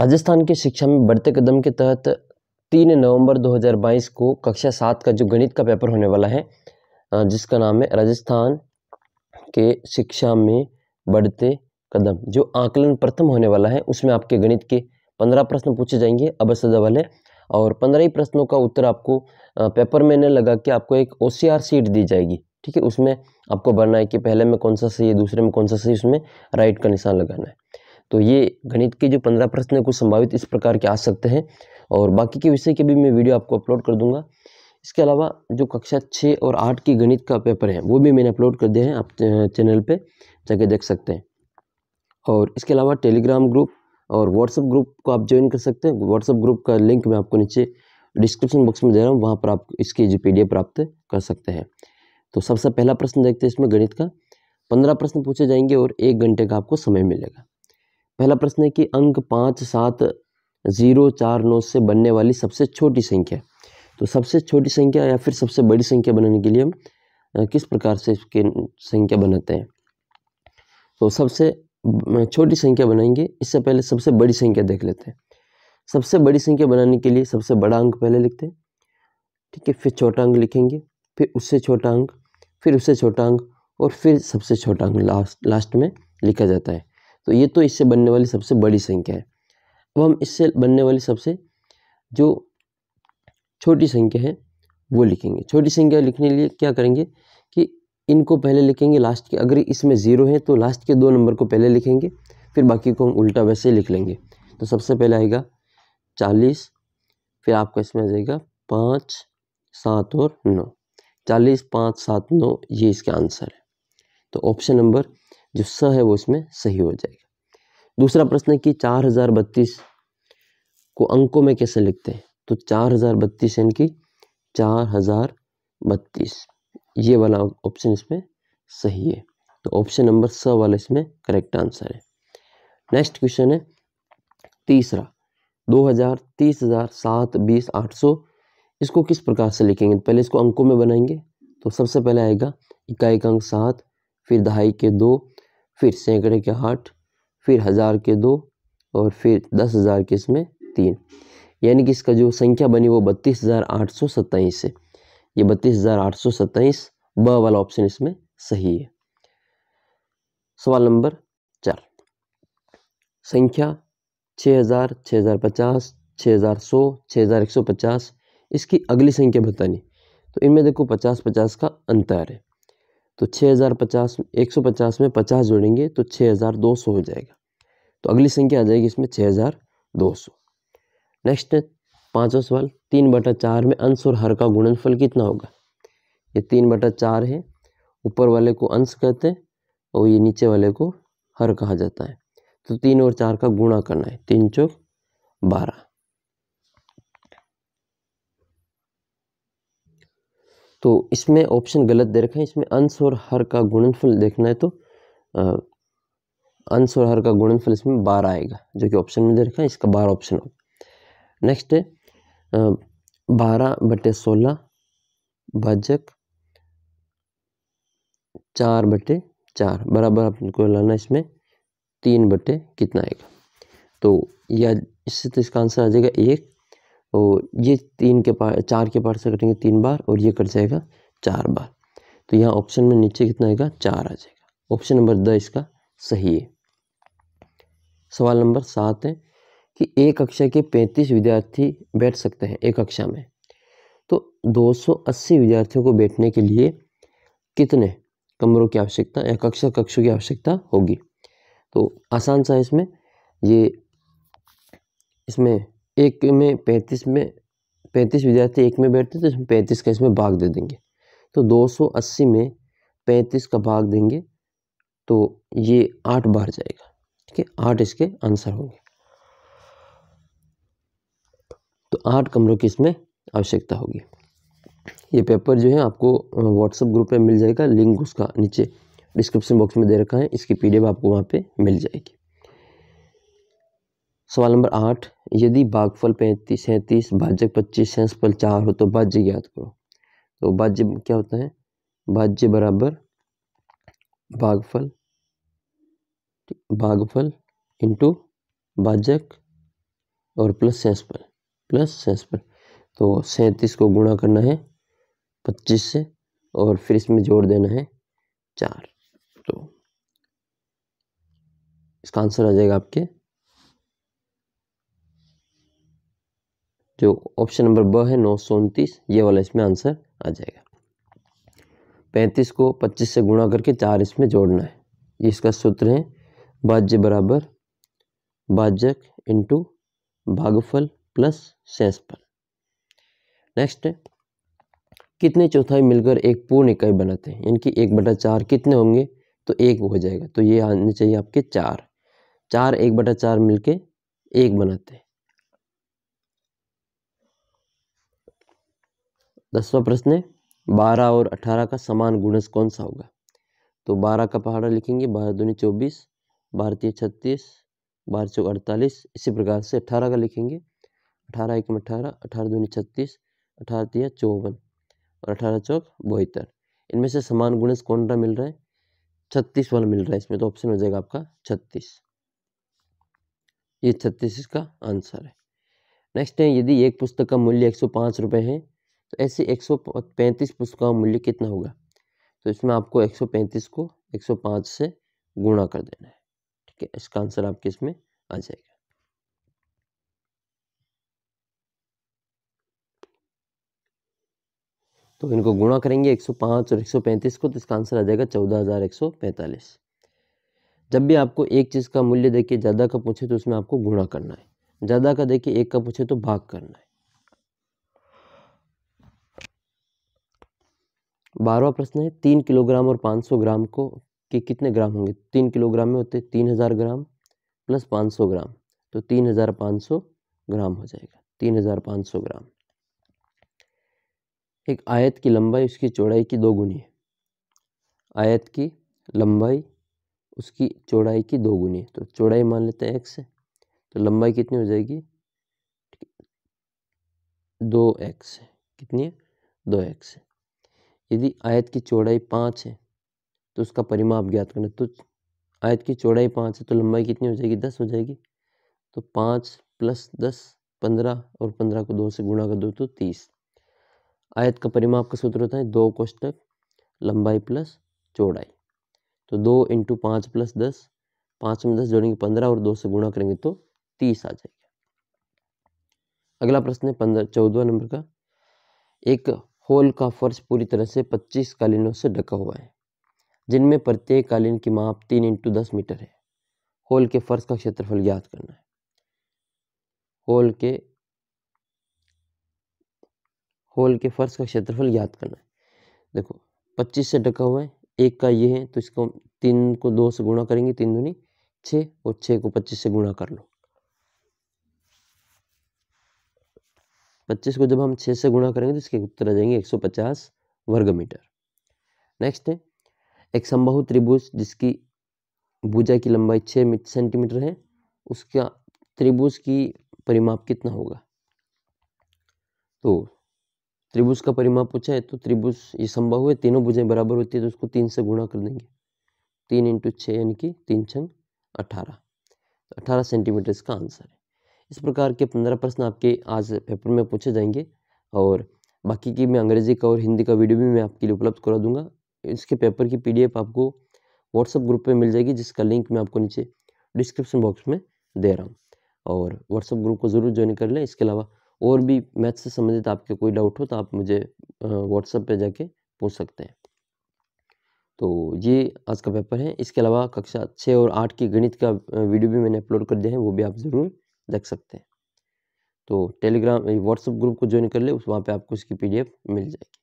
राजस्थान के शिक्षा में बढ़ते कदम के तहत तीन नवंबर 2022 को कक्षा सात का जो गणित का पेपर होने वाला है जिसका नाम है राजस्थान के शिक्षा में बढ़ते कदम जो आकलन प्रथम होने वाला है उसमें आपके गणित के पंद्रह प्रश्न पूछे जाएंगे अवसदा वाले और पंद्रह ही प्रश्नों का उत्तर आपको पेपर में न लगा के आपको एक ओ सीट दी जाएगी ठीक है उसमें आपको बनना है कि पहले में कौन सा सही है दूसरे में कौन सा सही उसमें राइट का निशान लगाना है तो ये गणित के जो पंद्रह प्रश्न हैं कुछ संभावित इस प्रकार के आ सकते हैं और बाकी के विषय के भी मैं वीडियो आपको अपलोड कर दूंगा इसके अलावा जो कक्षा छः और आठ की गणित का पेपर है वो भी मैंने अपलोड कर दिया है आप चैनल पर जाके देख सकते हैं और इसके अलावा टेलीग्राम ग्रुप और व्हाट्सअप ग्रुप को आप ज्वाइन कर सकते हैं व्हाट्सअप ग्रुप का लिंक मैं आपको नीचे डिस्क्रिप्शन बॉक्स में दे रहा हूँ वहाँ पर आप इसकी जी पी प्राप्त कर सकते हैं तो सबसे पहला प्रश्न देखते हैं इसमें गणित का पंद्रह प्रश्न पूछे जाएंगे और एक घंटे का आपको समय मिलेगा पहला प्रश्न है कि अंक पाँच सात जीरो चार नौ से बनने वाली सबसे छोटी संख्या तो सबसे छोटी संख्या या फिर सबसे बड़ी संख्या बनाने के लिए हम किस प्रकार से इसके संख्या बनाते हैं तो सबसे छोटी संख्या बनाएंगे इससे पहले सबसे बड़ी संख्या देख लेते हैं सबसे बड़ी संख्या बनाने के लिए सबसे बड़ा अंक पहले लिखते हैं ठीक है फिर छोटा अंक लिखेंगे फिर उससे छोटा अंक फिर उससे छोटा अंक और फिर सबसे छोटा अंक लास्ट लास्ट में लिखा जाता है तो ये तो इससे बनने वाली सबसे बड़ी संख्या है अब हम इससे बनने वाली सबसे जो छोटी संख्या है वो लिखेंगे छोटी संख्या लिखने के लिए क्या करेंगे कि इनको पहले लिखेंगे लास्ट के अगर इसमें ज़ीरो है तो लास्ट के दो नंबर को पहले लिखेंगे फिर बाकी को हम उल्टा वैसे लिख लेंगे तो सबसे पहले आएगा चालीस फिर आपका इसमें आ जाएगा पाँच सात और नौ चालीस पाँच सात नौ ये इसका आंसर है तो ऑप्शन नंबर जो स है वो इसमें सही हो जाएगा दूसरा प्रश्न है कि चार हज़ार बत्तीस को अंकों में कैसे लिखते हैं तो चार हज़ार बत्तीस यानी कि चार हज़ार बत्तीस ये वाला ऑप्शन इसमें सही है तो ऑप्शन नंबर स वाला इसमें करेक्ट आंसर है नेक्स्ट क्वेश्चन है तीसरा दो हज़ार तीस हज़ार सात बीस आठ सौ इसको किस प्रकार से लिखेंगे पहले इसको अंकों में बनाएंगे तो सबसे पहले आएगा इकाई का अंक सात फिर दहाई के दो फिर सैकड़े के आठ फिर हज़ार के दो और फिर दस हज़ार के इसमें तीन यानी कि इसका जो संख्या बनी वो बत्तीस हज़ार आठ सौ सत्ताईस है ये बत्तीस हज़ार आठ सौ सत्ताईस ब वाला ऑप्शन इसमें सही है सवाल नंबर चार संख्या छः हज़ार छः हज़ार पचास छः हज़ार सौ छः हज़ार एक सौ पचास इसकी अगली संख्या बतानी तो इनमें देखो पचास पचास का अंतर है तो छः हज़ार पचास एक सौ पचास में पचास जोड़ेंगे तो छः हज़ार दो सौ हो जाएगा तो अगली संख्या आ जाएगी इसमें छः हज़ार दो सौ नेक्स्ट पाँचवा सवाल तीन बटा चार में अंश और हर का गुणनफल कितना होगा ये तीन बटा चार है ऊपर वाले को अंश कहते हैं और ये नीचे वाले को हर कहा जाता है तो तीन और चार का गुणा करना है तीन चौक बारह तो इसमें ऑप्शन गलत दे रखा है इसमें अंश और हर का गुणनफल देखना है तो अंश और हर का गुणनफल इसमें बारह आएगा जो कि ऑप्शन में दे रखा है इसका बारह ऑप्शन होगा नेक्स्ट है बारह बटे सोलह भाजक चार बटे चार बराबर आपको लाना इसमें तीन बटे कितना आएगा तो या इससे तो इसका आंसर आ जाएगा एक और ये तीन के पार चार के पार से कटेंगे तीन बार और ये कट जाएगा चार बार तो यहाँ ऑप्शन में नीचे कितना आएगा चार आ जाएगा ऑप्शन नंबर द इसका सही है सवाल नंबर सात है कि एक कक्षा के पैंतीस विद्यार्थी बैठ सकते हैं एक कक्षा में तो 280 विद्यार्थियों को बैठने के लिए कितने कमरों की आवश्यकता या कक्षा कक्षों की आवश्यकता होगी तो आसान सा इसमें ये इसमें एक में पैंतीस में पैंतीस विद्यार्थी एक में बैठते तो इसमें पैंतीस का इसमें भाग दे देंगे तो दो सौ अस्सी में पैंतीस का भाग देंगे तो ये आठ बार जाएगा ठीक है आठ इसके आंसर होंगे तो आठ कमरों की इसमें आवश्यकता होगी ये पेपर जो है आपको व्हाट्सएप ग्रुप में मिल जाएगा लिंक उसका नीचे डिस्क्रिप्शन बॉक्स में दे रखा है इसकी पीडीएफ आपको वहाँ पे मिल जाएगी सवाल नंबर आठ यदि बागफल पैंतीस सैंतीस भाज्य पच्चीस संस्फल चार हो तो भाज्य ज्ञात करो तो भाज्य क्या होता है भाज्य बराबर बागफल बागफल इंटू भाजक और प्लस सेंसफल प्लस सेंसफल तो सैंतीस को गुणा करना है पच्चीस से और फिर इसमें जोड़ देना है चार तो इसका आंसर आ जाएगा आपके जो ऑप्शन नंबर ब है नौ सौ उनतीस ये वाला इसमें आंसर आ जाएगा पैंतीस को पच्चीस से गुणा करके चार इसमें जोड़ना है ये इसका सूत्र है बाज्य बराबर भाजक इंटू भागफल प्लस शेषफल नेक्स्ट कितने चौथाई मिलकर एक पूर्ण इकाई बनाते हैं यानी कि एक बटा चार कितने होंगे तो एक हो जाएगा तो ये आने चाहिए आपके चार चार एक बटा चार मिलके एक बनाते हैं दसवा प्रश्न है बारह और अठारह का समान गुणस कौन सा होगा तो बारह का पहाड़ा लिखेंगे बारह दूनी चौबीस भारतीय छत्तीस बारह सौ अड़तालीस इसी प्रकार से अठारह का लिखेंगे अठारह एक में अठारह अठारह दूनी छत्तीस अठारह चौवन और अठारह चौक बहत्तर इनमें से समान गुणस कौन सा मिल रहा है छत्तीस वाला मिल रहा है इसमें तो ऑप्शन हो जाएगा आपका छत्तीस ये छत्तीस इसका आंसर है नेक्स्ट है यदि एक पुस्तक का मूल्य एक सौ पाँच रुपये है तो ऐसे एक सौ पैंतीस पुस्तकों का मूल्य कितना होगा तो इसमें आपको एक सौ पैंतीस को एक सौ पाँच से गुणा कर देना है ठीक है इसका आंसर आपके इसमें आ जाएगा तो इनको गुणा करेंगे 105 और 135 को तो इसका आंसर आ जाएगा 14,145 जब भी आपको एक चीज़ का मूल्य देखिए ज़्यादा का पूछे तो उसमें आपको गुणा करना है ज़्यादा का देखिए एक का पूछे तो भाग करना है बारहवा प्रश्न है तीन किलोग्राम और पाँच सौ ग्राम को के कितने ग्राम होंगे तीन किलोग्राम में होते तीन हज़ार ग्राम प्लस पाँच सौ ग्राम तो तीन हज़ार पाँच सौ ग्राम हो जाएगा तीन हज़ार पाँच सौ ग्राम एक आयत की लंबाई उसकी चौड़ाई की दो गुनी है आयत की लंबाई उसकी चौड़ाई की दो गुनी है तो चौड़ाई मान लेते हैं एक्स तो लंबाई कितनी हो जाएगी दो एक्स कितनी है दो एक्स है यदि आयत की चौड़ाई पाँच है तो उसका परिमाप ज्ञात करना तो आयत की चौड़ाई पाँच है तो लंबाई कितनी हो जाएगी दस हो जाएगी तो पाँच प्लस दस पंद्रह और पंद्रह को दो से गुणा कर दो तो तीस आयत का परिमाप का सूत्र होता है दो कोष्टक लंबाई प्लस चौड़ाई तो दो इंटू पाँच प्लस दस पाँच में दस जोड़ेंगे पंद्रह और दो से गुणा करेंगे तो तीस आ जाएगा अगला प्रश्न है पंद्रह चौदवा नंबर का एक हॉल का फर्श पूरी तरह से 25 कालीनों से ढका हुआ है जिनमें प्रत्येक कालीन की माप तीन इंटू दस मीटर है हॉल के फर्श का क्षेत्रफल ज्ञात करना है हॉल के हॉल के फर्श का क्षेत्रफल ज्ञात करना है देखो 25 से ढका हुआ है एक का ये है तो इसको तीन को दो से गुणा करेंगे तीन दुनी छः और छः को पच्चीस से गुणा कर लो पच्चीस को जब हम छः से गुणा करेंगे तो इसके उत्तर आ जाएंगे एक सौ पचास वर्ग मीटर नेक्स्ट है एक संभव त्रिभुज जिसकी भुजा की लंबाई छः सेंटीमीटर है उसका त्रिभुज की परिमाप कितना होगा तो त्रिभुज का परिमाप पूछा है तो त्रिभुज ये संभव है तीनों भुजें बराबर होती है तो उसको तीन से गुणा कर देंगे तीन इंटू छः यानी कि तीन छंग अठारह अठारह सेंटीमीटर इसका आंसर है इस प्रकार के पंद्रह प्रश्न आपके आज पेपर में पूछे जाएंगे और बाकी की मैं अंग्रेजी का और हिंदी का वीडियो भी मैं आपके लिए उपलब्ध करा दूंगा इसके पेपर की पी आपको व्हाट्सअप ग्रुप पर मिल जाएगी जिसका लिंक मैं आपको नीचे डिस्क्रिप्शन बॉक्स में दे रहा हूँ और व्हाट्सअप ग्रुप को ज़रूर ज्वाइन कर लें इसके अलावा और भी मैथ से संबंधित आपके कोई डाउट हो तो आप मुझे व्हाट्सएप पे जाके पूछ सकते हैं तो ये आज का पेपर है इसके अलावा कक्षा छः और आठ की गणित का वीडियो भी मैंने अपलोड कर दिया है वो भी आप ज़रूर रख सकते हैं तो टेलीग्राम व्हाट्सअप ग्रुप को ज्वाइन कर ले वहाँ पे आपको इसकी पीडीएफ मिल जाएगी